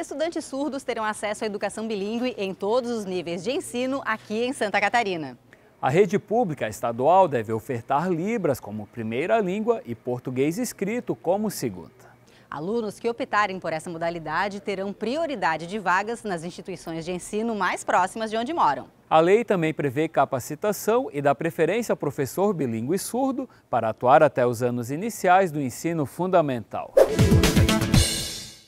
estudantes surdos terão acesso à educação bilíngue em todos os níveis de ensino aqui em Santa Catarina. A rede pública estadual deve ofertar Libras como primeira língua e português escrito como segunda. Alunos que optarem por essa modalidade terão prioridade de vagas nas instituições de ensino mais próximas de onde moram. A lei também prevê capacitação e dá preferência ao professor bilíngue surdo para atuar até os anos iniciais do ensino fundamental.